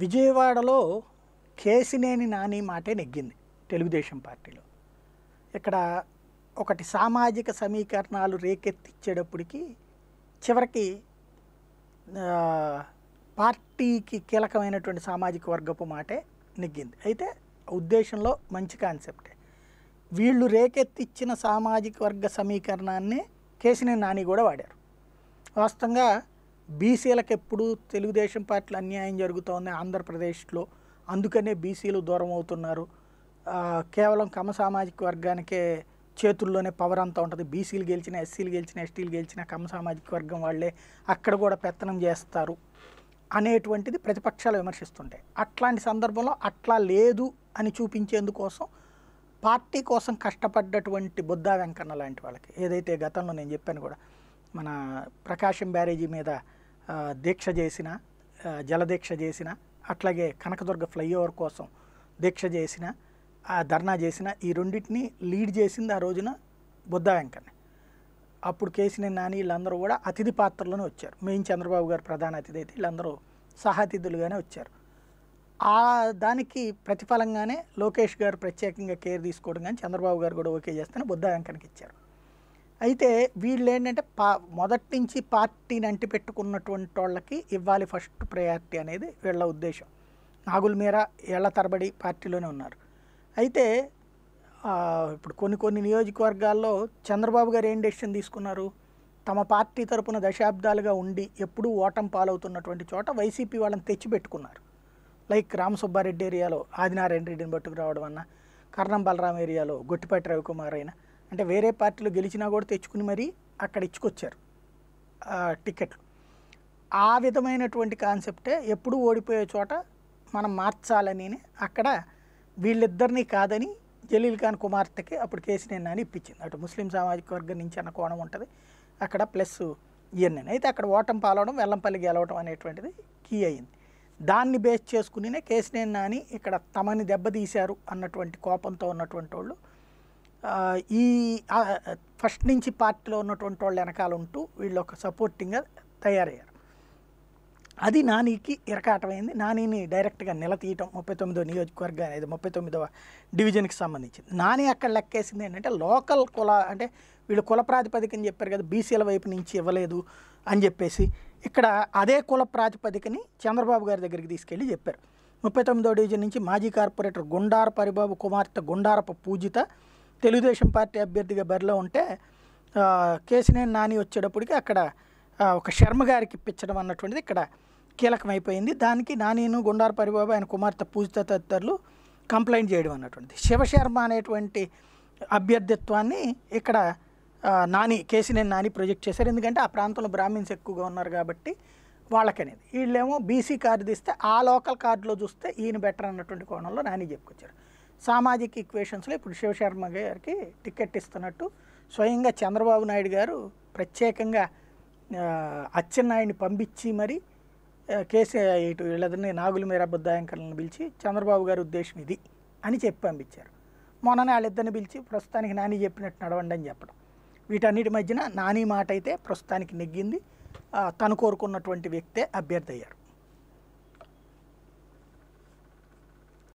విజయవాడలో కేసినేని నాని మాటే నెగ్గింది తెలుగుదేశం పార్టీలో ఇక్కడ ఒకటి సామాజిక సమీకరణాలు రేకెత్తిచ్చేటప్పటికీ చివరికి పార్టీకి కీలకమైనటువంటి సామాజిక వర్గపు మాటే నెగ్గింది అయితే ఉద్దేశంలో మంచి కాన్సెప్టే వీళ్ళు రేకెత్తిచ్చిన సామాజిక వర్గ సమీకరణాన్ని కేసినేని నాని కూడా వాడారు వాస్తవంగా బీసీలకు ఎప్పుడు తెలుగుదేశం పార్టీలో అన్యాయం జరుగుతోంది ఆంధ్రప్రదేశ్లో అందుకనే బీసీలు దూరం అవుతున్నారు కేవలం కమ సామాజిక వర్గానికే చేతుల్లోనే పవర్ అంతా ఉంటుంది బీసీలు గెలిచిన ఎస్సీలు గెలిచిన ఎస్టీలు గెలిచిన కమ సామాజిక వర్గం వాళ్ళే అక్కడ కూడా పెత్తనం చేస్తారు అనేటువంటిది ప్రతిపక్షాలు విమర్శిస్తుంటాయి అట్లాంటి సందర్భంలో అట్లా లేదు అని చూపించేందుకోసం పార్టీ కోసం కష్టపడ్డటువంటి బుద్ధా వెంకన్న లాంటి వాళ్ళకి ఏదైతే గతంలో నేను చెప్పాను కూడా మన ప్రకాశం బ్యారేజీ మీద దీక్ష చేసిన జలదీక్ష చేసిన అట్లాగే కనకదుర్గ ఫ్లైఓవర్ కోసం దీక్ష చేసిన ఆ ధర్నా చేసిన ఈ రెండింటిని లీడ్ చేసింది ఆ రోజున బుద్ధ వెంకన్న అప్పుడు కేసిన నాని వీళ్ళందరూ కూడా అతిథి పాత్రలోనే వచ్చారు మెయిన్ చంద్రబాబు గారు ప్రధాన అతిథి అయితే వీళ్ళందరూ సహాతిథులుగానే వచ్చారు ఆ దానికి ప్రతిఫలంగానే లోకేష్ గారు ప్రత్యేకంగా కేర్ తీసుకోవడం కానీ చంద్రబాబు గారు కూడా ఓకే చేస్తేనే బుద్ధ వెంకన్నకి ఇచ్చారు అయితే వీళ్ళు ఏంటంటే పా మొదటి నుంచి పార్టీని అంటిపెట్టుకున్నటువంటి వాళ్ళకి ఇవ్వాలి ఫస్ట్ ప్రయారిటీ అనేది వీళ్ళ ఉద్దేశం నాగుల మీర ఏళ్ల తరబడి పార్టీలోనే ఉన్నారు అయితే ఇప్పుడు కొన్ని కొన్ని నియోజకవర్గాల్లో చంద్రబాబు గారు ఏం డెసిషన్ తీసుకున్నారు తమ పార్టీ తరపున దశాబ్దాలుగా ఉండి ఎప్పుడూ ఓటం పాలవుతున్నటువంటి చోట వైసీపీ వాళ్ళని తెచ్చిపెట్టుకున్నారు లైక్ రామసుబ్బారెడ్డి సుబ్బారెడ్డి ఏరియాలో ఆదినారాయణ రెడ్డిని పట్టుకురావడం అన్న కర్ణం బలరాం ఏరియాలో గొట్టిపాటి రవికుమార్ అయినా అంటే వేరే పార్టీలో గెలిచినా కూడా తెచ్చుకుని మరీ అక్కడ ఇచ్చుకొచ్చారు టికెట్లు ఆ విధమైనటువంటి కాన్సెప్టే ఎప్పుడు ఓడిపోయే చోట మనం మార్చాలని అక్కడ వీళ్ళిద్దరినీ కాదని జలీల్ ఖాన్ కుమార్తెకి అప్పుడు కేసీనేని అని ఇప్పించింది అటు ముస్లిం సామాజిక వర్గం నుంచి అన్న కోణం ఉంటుంది అక్కడ ప్లస్ ఈఎన్ఎన్ అయితే అక్కడ ఓటం పాలవడం వెల్లంపల్లి గెలవడం అనేటువంటిది కీ అయింది దాన్ని బేస్ చేసుకునినే కేసీనేని నాని ఇక్కడ తమని దెబ్బతీశారు అన్నటువంటి కోపంతో ఉన్నటువంటి వాళ్ళు ఈ ఫస్ట్ నుంచి పార్టీలో ఉన్నటువంటి వాళ్ళు వెనకాల ఉంటూ వీళ్ళు ఒక సపోర్టింగ్గా తయారయ్యారు అది నానికి ఇరకాటమైంది నానిని డైరెక్ట్గా నిలతీయటం ముప్పై తొమ్మిదో నియోజకవర్గ అనేది ముప్పై తొమ్మిదవ డివిజన్కి సంబంధించింది నాని అక్కడ లెక్కేసింది ఏంటంటే లోకల్ కుల అంటే వీళ్ళు కుల ప్రాతిపదికని చెప్పారు కదా బీసీల వైపు నుంచి ఇవ్వలేదు అని చెప్పేసి ఇక్కడ అదే కుల ప్రాతిపదికని చంద్రబాబు గారి దగ్గరికి తీసుకెళ్ళి చెప్పారు ముప్పై తొమ్మిదో డివిజన్ నుంచి మాజీ కార్పొరేటర్ గుండార పరిబాబు కుమార్తె గుండారప పూజిత తెలుగుదేశం పార్టీ అభ్యర్థిగా బరిలో ఉంటే కేసినేని నాని వచ్చేటప్పటికి అక్కడ ఒక శర్మ గారికి ఇప్పించడం అన్నటువంటిది ఇక్కడ కీలకమైపోయింది దానికి నానిను గుండార పరిబాబు ఆయన కుమార్తె పూజిత తదితరులు కంప్లైంట్ చేయడం అన్నటువంటిది శివశర్మ అనేటువంటి అభ్యర్థిత్వాన్ని ఇక్కడ నాని కేసినేని నాని ప్రొజెక్ట్ చేశారు ఎందుకంటే ఆ ప్రాంతంలో బ్రాహ్మిన్స్ ఎక్కువగా ఉన్నారు కాబట్టి వాళ్ళకనేది వీళ్ళేమో బీసీ కార్డు తీస్తే ఆ లోకల్ కార్డులో చూస్తే ఈయన బెటర్ అన్నటువంటి కోణంలో నాని చెప్పుకొచ్చారు సామాజిక ఈక్వేషన్స్లో ఇప్పుడు శివశర్మ గారికి టికెట్ ఇస్తున్నట్టు స్వయంగా చంద్రబాబు నాయుడు గారు ప్రత్యేకంగా అచ్చెన్నాయుడిని పంపించి మరి కేసీ ఇటు వీళ్ళని నాగుల మీర బుద్ధాయంకర్లను పిలిచి చంద్రబాబు గారి ఉద్దేశం ఇది అని చెప్పి పంపించారు మొన్ననే వాళ్ళిద్దరిని పిలిచి ప్రస్తుతానికి నాని చెప్పినట్టు నడవండి అని చెప్పడం వీటన్నిటి మధ్యన నాని మాట అయితే ప్రస్తుతానికి నెగ్గింది తను కోరుకున్నటువంటి వ్యక్తే అభ్యర్థి అయ్యారు